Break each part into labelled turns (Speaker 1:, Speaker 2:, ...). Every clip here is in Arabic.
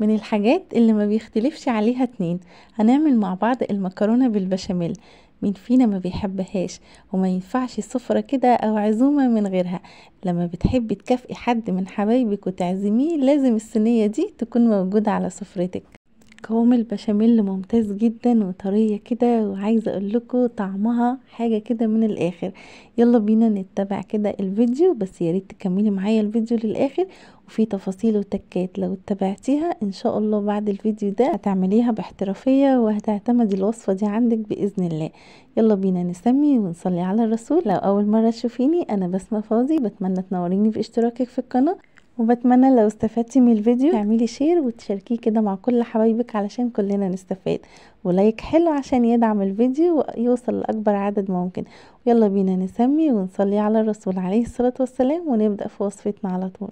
Speaker 1: من الحاجات اللي ما بيختلفش عليها اتنين هنعمل مع بعض المكرونة بالبشاميل مين فينا ما بيحبهاش وما ينفعش سفرة كده أو عزومة من غيرها لما بتحبي تكافئي حد من حبايبك وتعزميه لازم الصينية دي تكون موجودة على سفرتك قوام البشاميل ممتاز جدا وطريه كده وعايزه اقول لكم طعمها حاجه كده من الاخر يلا بينا نتبع كده الفيديو بس يا ريت تكملي معايا الفيديو للاخر وفي تفاصيل وتكات لو اتبعتيها ان شاء الله بعد الفيديو ده هتعمليها باحترافيه وهتعتمدي الوصفه دي عندك باذن الله يلا بينا نسمي ونصلي على الرسول لو اول مره تشوفيني انا بسمه فاضي بتمنى تنوريني باشتراكك في القناه وبتمنى لو استفدتي من الفيديو تعملي شير وتشاركيه كده مع كل حبايبك علشان كلنا نستفاد ولايك حلو عشان يدعم الفيديو ويوصل لأكبر عدد ممكن يلا بينا نسمي ونصلي على الرسول عليه الصلاة والسلام ونبدأ في وصفتنا على طول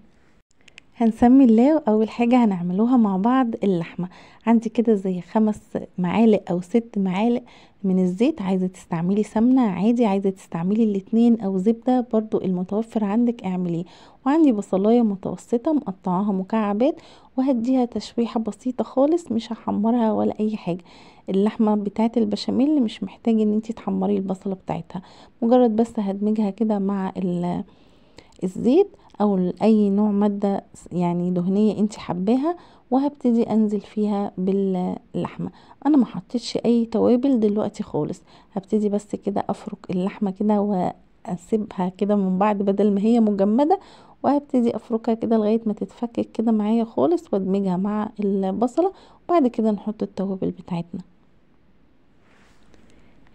Speaker 1: هنسمي الله اول حاجة هنعملوها مع بعض اللحمة عندي كده زي خمس معالق او ست معالق من الزيت عايزة تستعملي سمنة عادي عايزة تستعملي الاتنين او زبدة برضو المتوفر عندك اعمليه وعندي بصلاية متوسطة مقطعاها مكعبات وهديها تشويحة بسيطة خالص مش هحمرها ولا اي حاجة اللحمة بتاعت البشاميل مش محتاج ان انتي تحمري البصلة بتاعتها مجرد بس هدمجها كده مع ال الزيت او اي نوع مادة يعني دهنية انت حباها وهبتدي انزل فيها باللحمة انا ما حطيتش اي توابل دلوقتي خالص هبتدي بس كده افرك اللحمة كده واسيبها كده من بعد بدل ما هي مجمدة وهبتدي افركها كده لغاية ما تتفكك كده معايا خالص وادمجها مع البصلة وبعد كده نحط التوابل بتاعتنا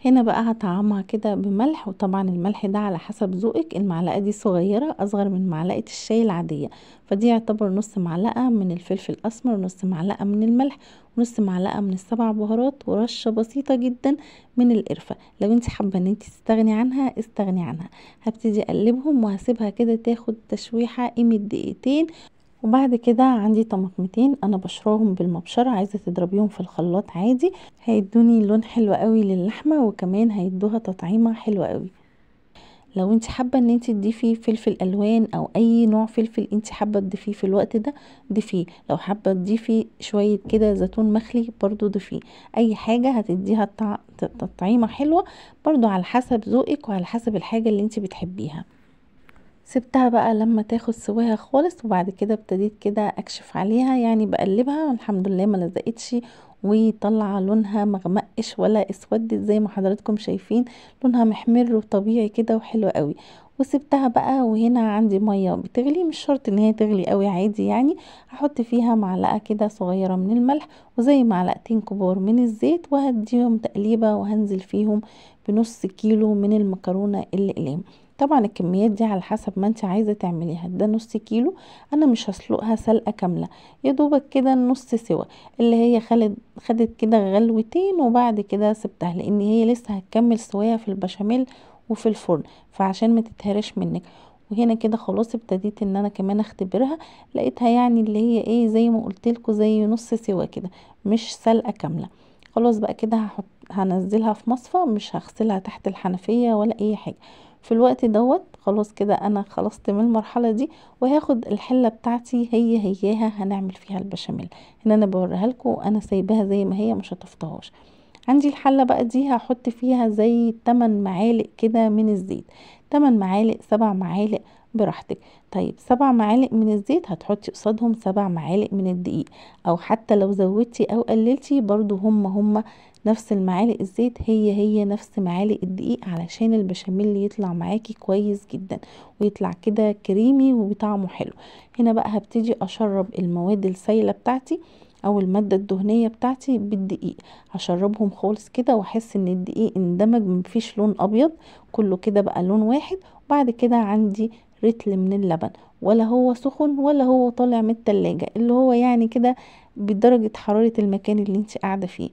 Speaker 1: هنا بقى هطعمها كده بملح وطبعا الملح ده على حسب ذوقك المعلقه دي صغيره اصغر من معلقه الشاي العاديه فدي يعتبر نص معلقه من الفلفل الاسمر نص معلقه من الملح ونص معلقه من السبع بهارات ورشه بسيطه جدا من القرفه لو انت حابه ان انت تستغني عنها استغني عنها هبتدي اقلبهم وهسيبها كده تاخد تشويحه قيمه دقيقتين وبعد كده عندي طماطمتين انا بشراهم بالمبشره عايزه تضربيهم في الخلاط عادي هيدوني لون حلو قوي للحمه وكمان هيدوها تطعيمه حلوه قوي لو انت حابه ان انت تضيفي فلفل الوان او اي نوع فلفل انت حابه تضيفيه في الوقت ده ضيفيه لو حابه تضيفي شويه كده زيتون مخلي برضو ضيفيه اي حاجه هتديها تطعيمه حلوه برضو على حسب ذوقك وعلى حسب الحاجه اللي انت بتحبيها سبتها بقى لما تاخد سواها خالص وبعد كده ابتديت كده اكشف عليها يعني بقلبها الحمد لله ما لزقتش وطلع لونها مغمقش ولا اسودت زي ما حضراتكم شايفين لونها محمر وطبيعي كده وحلو قوي وسبتها بقى وهنا عندي ميه بتغلي مش شرط ان هي تغلي قوي عادي يعني هحط فيها معلقه كده صغيره من الملح وزي معلقتين كبار من الزيت وهديهم تقليبه وهنزل فيهم بنص كيلو من المكرونه اللي قليم. طبعا الكميات دي على حسب ما انت عايزه تعمليها ده نص كيلو انا مش هسلقها سلقه كامله يا دوبك كده نص سوا اللي هي خلت خدت كده غلوتين وبعد كده سبتها لان هي لسه هتكمل سواها في البشاميل وفي الفرن فعشان ما تتهرش منك وهنا كده خلاص ابتديت ان انا كمان اختبرها لقيتها يعني اللي هي ايه زي ما قلت لكم زي نص سوا كده مش سلقه كامله خلاص بقى كده هحط هنزلها في مصفى مش هغسلها تحت الحنفية ولا اي حاجة في الوقت دوت خلاص كده انا خلصت من المرحلة دي وهاخد الحلة بتاعتي هي هياها هنعمل فيها البشاميل هنا انا بوريها لكم انا سايباها زي ما هي مش هطفتهاش عندي الحلة بقى دي هحط فيها زي 8 معالق كده من الزيت 8 معالق 7 معالق براحتك طيب سبع معالق من الزيت هتحطي قصادهم سبع معالق من الدقيق او حتى لو زودتي او قللتي برضو هم هم نفس المعالق الزيت هي هي نفس معالق الدقيق علشان البشاميل يطلع معاكي كويس جدا ويطلع كده كريمي وطعمه حلو هنا بقى هبتدي اشرب المواد السايله بتاعتي او المادة الدهنية بتاعتي بالدقيق هشربهم خالص كده واحس ان الدقيق اندمج مفيش لون ابيض كله كده بقى لون واحد وبعد كده عندي رتل من اللبن ولا هو سخن ولا هو طالع من التلاجة اللي هو يعني كده بدرجة حرارة المكان اللي انت قاعدة فيه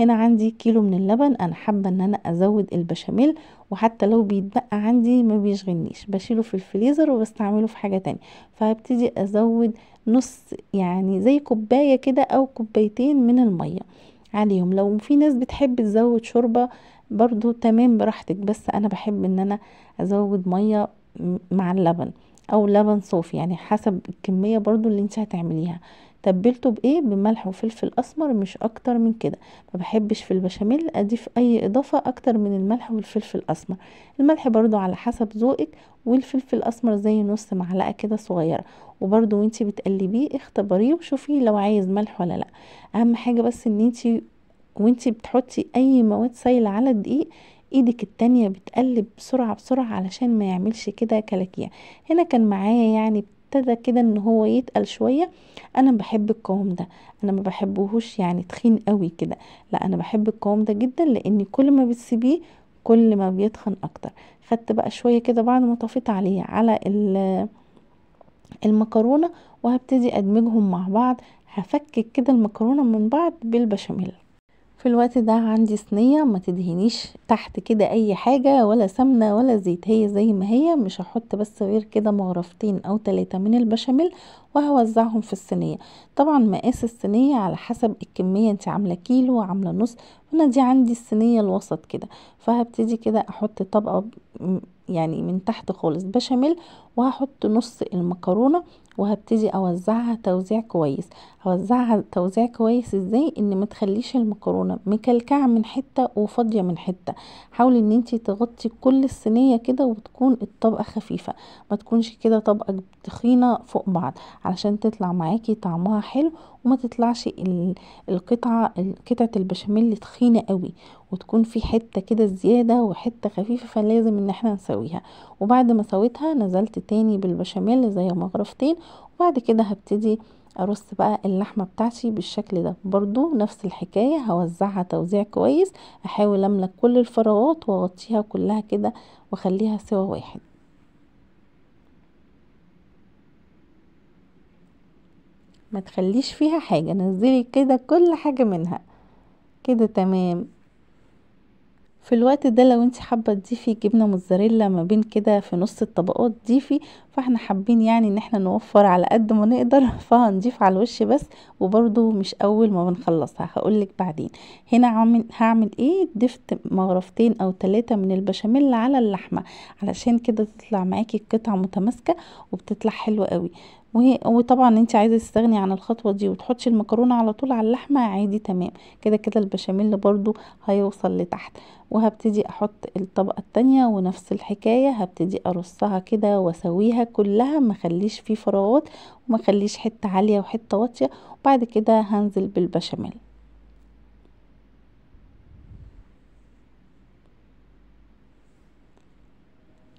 Speaker 1: هنا عندي كيلو من اللبن انا حابة ان انا ازود البشاميل وحتى لو بيتبقى عندي ما بيشغلنيش بشيله في الفريزر وبستعمله في حاجة تانية فهبتدي ازود نص يعني زي كوباية كده او كوبايتين من المية عليهم لو في ناس بتحب تزود شوربة برضو تمام براحتك بس انا بحب ان انا ازود مية مع اللبن او لبن صوفي يعني حسب الكميه برضو اللي انت هتعمليها تبلته بايه بملح وفلفل اسمر مش اكتر من كده ما بحبش في البشاميل اضيف اي اضافه اكتر من الملح والفلفل الاسمر الملح برضو على حسب ذوقك والفلفل الاسمر زي نص معلقه كده صغيره وبرضو وانت بتقلبيه اختبريه وشوفي لو عايز ملح ولا لا اهم حاجه بس ان انت وانت بتحطي اي مواد سايله على الدقيق ايدك التانية بتقلب بسرعة بسرعة علشان ما يعملش كده كلاكيع هنا كان معايا يعني ابتدى كده ان هو يتقل شوية انا بحب القوام ده انا ما بحبهوش يعني تخين قوي كده لا انا بحب القوام ده جدا لان كل ما بتسيبيه كل ما بيتخن اكتر خدت بقى شوية كده بعد ما طفيت عليه على المكرونة وهبتدي ادمجهم مع بعض هفكك كده المكرونة من بعض بالبشاميل في الوقت ده عندي صينيه ما تدهنيش تحت كده اي حاجه ولا سمنه ولا زيت هي زي ما هي مش هحط بس غير كده مغرفتين او ثلاثه من البشاميل وهوزعهم في الصينيه طبعا مقاس الصينيه على حسب الكميه انت عامله كيلو عامله نص هنا دي عندي الصينيه الوسط كده فهبتدي كده احط طبقه يعني من تحت خالص بشاميل وهحط نص المكرونه وهبتدي اوزعها توزيع كويس اوزعها توزيع كويس ازاي ان ما تخليش المكرونه مكلكعه من حته وفاضيه من حته حاولي ان انت تغطي كل الصينيه كده وتكون الطبقه خفيفه ما تكونش كده طبقه تخينه فوق بعض علشان تطلع معاكي طعمها حلو وما تطلعش القطعه قطعه البشاميل تخينه قوي وتكون في حته كده زياده وحته خفيفه فلازم ان احنا نسويها وبعد ما سويتها نزلت تاني بالبشاميل زي مغرفتين وبعد كده هبتدي ارص بقى اللحمه بتاعتي بالشكل ده برضو نفس الحكايه هوزعها توزيع كويس احاول املك كل الفراغات واغطيها كلها كده واخليها سوا واحد ما تخليش فيها حاجه نزلي كده كل حاجه منها كده تمام في الوقت ده لو انت حابه تضيفي جبنه موزاريلا ما بين كده في نص الطبقات ضيفي فاحنا حابين يعني ان احنا نوفر على قد ما نقدر فهنضيف على الوش بس وبرده مش اول ما بنخلصها هقولك بعدين هنا هعمل هعمل ايه ضفت مغرفتين او تلاتة من البشاميل على اللحمه علشان كده تطلع معاكي القطعه متماسكه وبتطلع حلوه قوي وطبعا انت عايزه تستغني عن الخطوه دي وتحطش المكرونه على طول على اللحمه عادي تمام كده كده البشاميل برضو هيوصل لتحت وهبتدي احط الطبقه التانية ونفس الحكايه هبتدي ارصها كده واسويها كلها ما خليش فيه فراغات وما خليش حته عاليه وحته واطيه وبعد كده هنزل بالبشاميل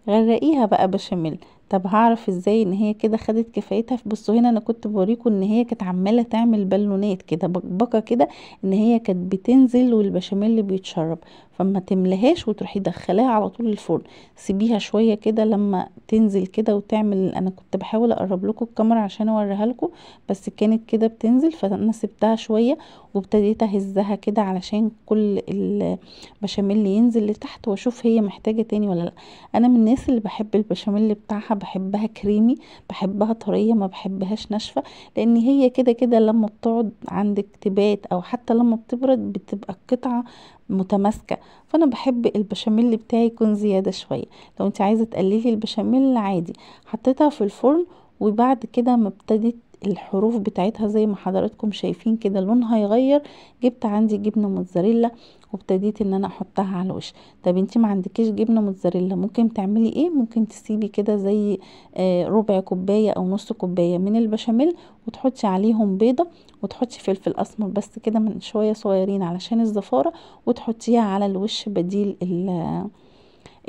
Speaker 1: غرقيها بقى بشاميل طب هعرف ازاي ان هي كده خدت كفايتها بصوا هنا انا كنت بوريكم ان هي كانت عماله تعمل بالونات كده بكبكه كده ان هي كانت بتنزل والبشاميل بيتشرب فما تملهاش وتروحي دخلاها على طول الفرن سيبيها شويه كده لما تنزل كده وتعمل انا كنت بحاول اقرب لكم الكاميرا عشان اوريها لكم بس كانت كده بتنزل فانا سبتها شويه وابتديت اهزها كده علشان كل البشاميل ينزل لتحت واشوف هي محتاجه تاني ولا لا انا من الناس اللي بحب البشاميل بتاعها بصراحة بحبها كريمي بحبها طرية ما بحبهاش ناشفة لان هي كده كده لما بتقعد عند اكتبات او حتى لما بتبرد بتبقى القطعة متماسكة فانا بحب البشاميل بتاعي يكون زيادة شوية لو انت عايزة تقللي البشاميل عادي حطيتها في الفرن وبعد كده ما ابتدت الحروف بتاعتها زي ما حضراتكم شايفين كده لونها يغير جبت عندي جبنه موتزاريلا وابتديت ان انا احطها على الوش طب انت ما عندكيش جبنه موتزاريلا ممكن تعملي ايه ممكن تسيبي كده زي آه، ربع كوبايه او نص كوبايه من البشاميل وتحطي عليهم بيضه وتحطي فلفل اسمر بس كده من شويه صغيرين علشان الزفاره وتحطيها على الوش بديل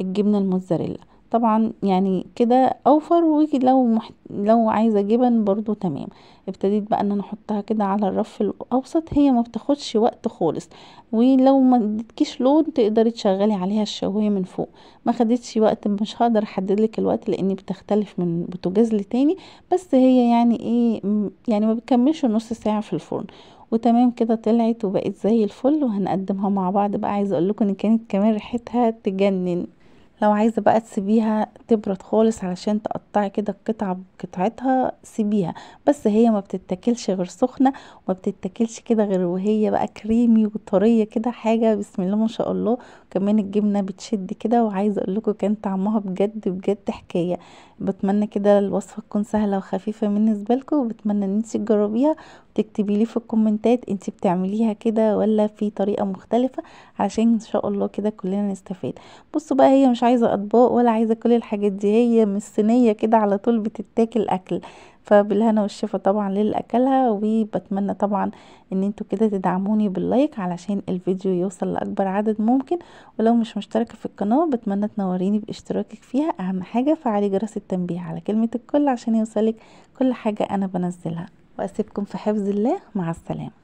Speaker 1: الجبنه الموتزاريلا طبعا يعني كده اوفر ولو محت... لو عايزه جبن برضو تمام ابتديت بقى ان انا احطها كده على الرف الاوسط هي ما بتاخدش وقت خالص ولو ما اديتكيش لون تقدري تشغلي عليها الشوايه من فوق ما خدتش وقت مش هقدر احدد لك الوقت لان بتختلف من بوتاجاز لتاني بس هي يعني ايه يعني ما بتكملش نص ساعه في الفرن وتمام كده طلعت وبقت زي الفل وهنقدمها مع بعض بقى عايزه اقول لكم ان كانت كمان ريحتها تجنن لو عايزه بقى تسيبيها تبرد خالص علشان تقطعي كده القطعه بقطعتها سيبيها بس هي ما بتتاكلش غير سخنه وما بتتاكلش كده غير وهي بقى كريمي وطريه كده حاجه بسم الله ما شاء الله كمان الجبنه بتشد كده وعايزه اقول لكم كان طعمها بجد بجد حكايه بتمنى كده الوصفه تكون سهله وخفيفه بالنسبه لكم وبتمنى ان انت تجربيها وتكتبي لي في الكومنتات انت بتعمليها كده ولا في طريقه مختلفه علشان ان شاء الله كده كلنا نستفاد بصوا بقى هي مش عايزه اطباق ولا عايزه كل الحاجات دي هي من الصينيه كده على طول بتتاكل اكل فبالهنا والشفا طبعا للي اكلها وبتمنى طبعا ان انتوا كده تدعموني باللايك علشان الفيديو يوصل لاكبر عدد ممكن ولو مش مشتركه في القناه بتمنى تنوريني باشتراكك فيها اهم حاجه فعلي جرس التنبيه على كلمه الكل عشان يوصلك كل حاجه انا بنزلها واسيبكم في حفظ الله مع السلامه